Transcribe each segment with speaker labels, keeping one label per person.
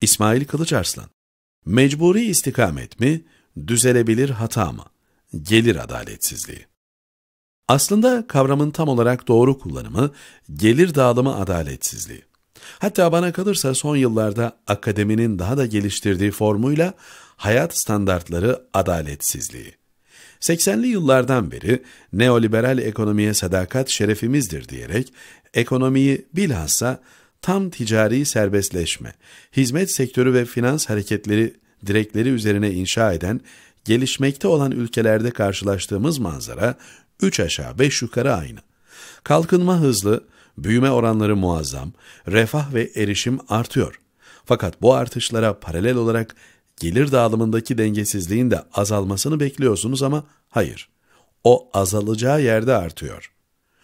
Speaker 1: İsmail Kılıçarslan Mecburi istikamet mi, düzelebilir hata mı? Gelir adaletsizliği. Aslında kavramın tam olarak doğru kullanımı, gelir dağılımı adaletsizliği. Hatta bana kalırsa son yıllarda akademinin daha da geliştirdiği formuyla hayat standartları adaletsizliği. 80'li yıllardan beri neoliberal ekonomiye sadakat şerefimizdir diyerek ekonomiyi bilhassa tam ticari serbestleşme, hizmet sektörü ve finans hareketleri direkleri üzerine inşa eden, gelişmekte olan ülkelerde karşılaştığımız manzara 3 aşağı 5 yukarı aynı. Kalkınma hızlı, büyüme oranları muazzam, refah ve erişim artıyor. Fakat bu artışlara paralel olarak gelir dağılımındaki dengesizliğin de azalmasını bekliyorsunuz ama hayır. O azalacağı yerde artıyor.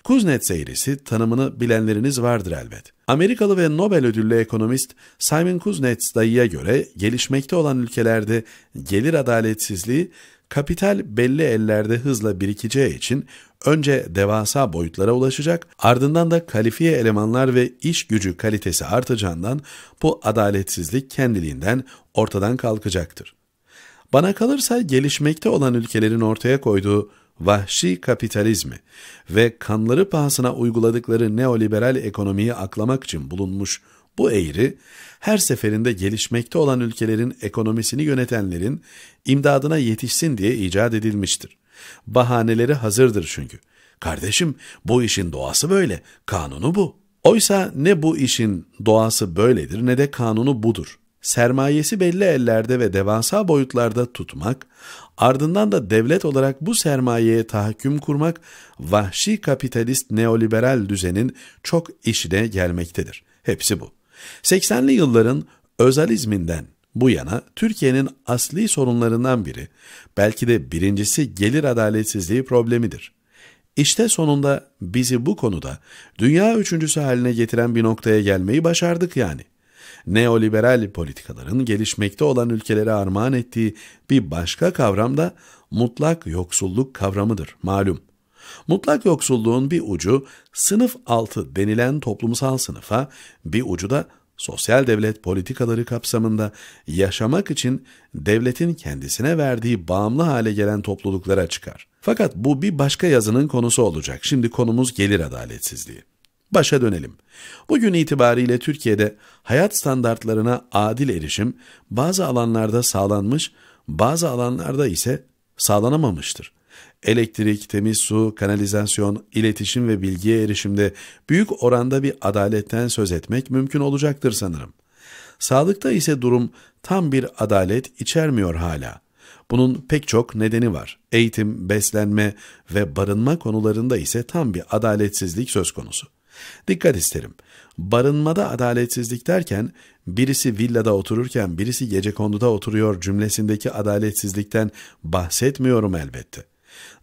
Speaker 1: Kuznets eğrisi tanımını bilenleriniz vardır elbet. Amerikalı ve Nobel ödüllü ekonomist Simon Kuznets dayıya göre gelişmekte olan ülkelerde gelir adaletsizliği kapital belli ellerde hızla birikeceği için önce devasa boyutlara ulaşacak, ardından da kalifiye elemanlar ve iş gücü kalitesi artacağından bu adaletsizlik kendiliğinden ortadan kalkacaktır. Bana kalırsa gelişmekte olan ülkelerin ortaya koyduğu vahşi kapitalizmi ve kanları pahasına uyguladıkları neoliberal ekonomiyi aklamak için bulunmuş bu eğri, her seferinde gelişmekte olan ülkelerin ekonomisini yönetenlerin imdadına yetişsin diye icat edilmiştir. Bahaneleri hazırdır çünkü. Kardeşim bu işin doğası böyle, kanunu bu. Oysa ne bu işin doğası böyledir ne de kanunu budur sermayesi belli ellerde ve devasa boyutlarda tutmak, ardından da devlet olarak bu sermayeye tahakküm kurmak vahşi kapitalist neoliberal düzenin çok işine gelmektedir. Hepsi bu. 80'li yılların özalizminden bu yana Türkiye'nin asli sorunlarından biri, belki de birincisi gelir adaletsizliği problemidir. İşte sonunda bizi bu konuda dünya üçüncüsü haline getiren bir noktaya gelmeyi başardık yani neoliberal politikaların gelişmekte olan ülkelere armağan ettiği bir başka kavram da mutlak yoksulluk kavramıdır malum. Mutlak yoksulluğun bir ucu sınıf altı denilen toplumsal sınıfa, bir ucu da sosyal devlet politikaları kapsamında yaşamak için devletin kendisine verdiği bağımlı hale gelen topluluklara çıkar. Fakat bu bir başka yazının konusu olacak. Şimdi konumuz gelir adaletsizliği. Başa dönelim. Bugün itibariyle Türkiye'de hayat standartlarına adil erişim bazı alanlarda sağlanmış, bazı alanlarda ise sağlanamamıştır. Elektrik, temiz su, kanalizasyon, iletişim ve bilgiye erişimde büyük oranda bir adaletten söz etmek mümkün olacaktır sanırım. Sağlıkta ise durum tam bir adalet içermiyor hala. Bunun pek çok nedeni var. Eğitim, beslenme ve barınma konularında ise tam bir adaletsizlik söz konusu. Dikkat isterim. Barınmada adaletsizlik derken birisi villada otururken birisi gece gecekonduda oturuyor cümlesindeki adaletsizlikten bahsetmiyorum elbette.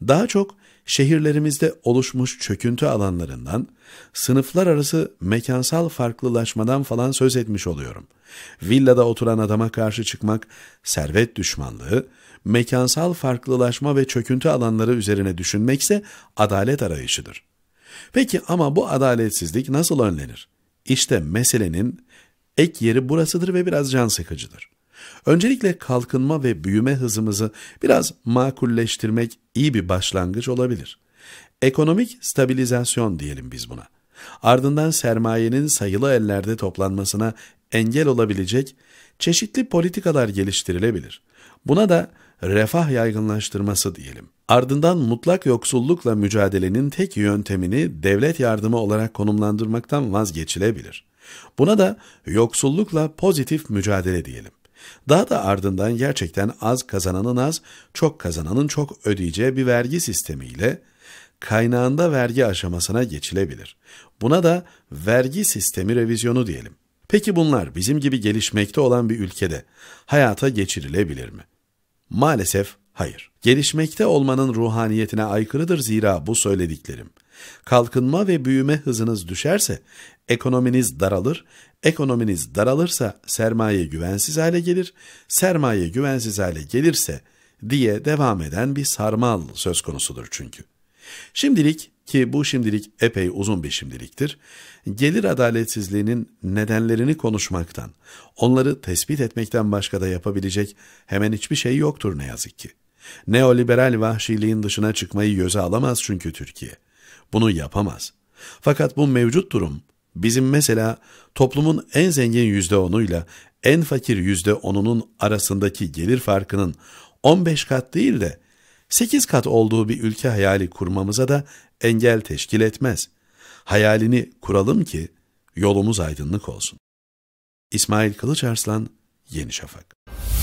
Speaker 1: Daha çok şehirlerimizde oluşmuş çöküntü alanlarından, sınıflar arası mekansal farklılaşmadan falan söz etmiş oluyorum. Villada oturan adama karşı çıkmak servet düşmanlığı, mekansal farklılaşma ve çöküntü alanları üzerine düşünmekse adalet arayışıdır. Peki ama bu adaletsizlik nasıl önlenir? İşte meselenin ek yeri burasıdır ve biraz can sıkıcıdır. Öncelikle kalkınma ve büyüme hızımızı biraz makulleştirmek iyi bir başlangıç olabilir. Ekonomik stabilizasyon diyelim biz buna. Ardından sermayenin sayılı ellerde toplanmasına engel olabilecek çeşitli politikalar geliştirilebilir. Buna da refah yaygınlaştırması diyelim. Ardından mutlak yoksullukla mücadelenin tek yöntemini devlet yardımı olarak konumlandırmaktan vazgeçilebilir. Buna da yoksullukla pozitif mücadele diyelim. Daha da ardından gerçekten az kazananın az, çok kazananın çok ödeyeceği bir vergi sistemiyle kaynağında vergi aşamasına geçilebilir. Buna da vergi sistemi revizyonu diyelim. Peki bunlar bizim gibi gelişmekte olan bir ülkede hayata geçirilebilir mi? Maalesef Hayır, gelişmekte olmanın ruhaniyetine aykırıdır zira bu söylediklerim. Kalkınma ve büyüme hızınız düşerse ekonominiz daralır, ekonominiz daralırsa sermaye güvensiz hale gelir, sermaye güvensiz hale gelirse diye devam eden bir sarmal söz konusudur çünkü. Şimdilik ki bu şimdilik epey uzun bir şimdiliktir, gelir adaletsizliğinin nedenlerini konuşmaktan, onları tespit etmekten başka da yapabilecek hemen hiçbir şey yoktur ne yazık ki. Neoliberal vahşiliğin dışına çıkmayı göze alamaz çünkü Türkiye. Bunu yapamaz. Fakat bu mevcut durum bizim mesela toplumun en zengin yüzde onuyla en fakir yüzde onunun arasındaki gelir farkının 15 kat değil de 8 kat olduğu bir ülke hayali kurmamıza da engel teşkil etmez. Hayalini kuralım ki yolumuz aydınlık olsun. İsmail Kılıçarslan, Yeni Şafak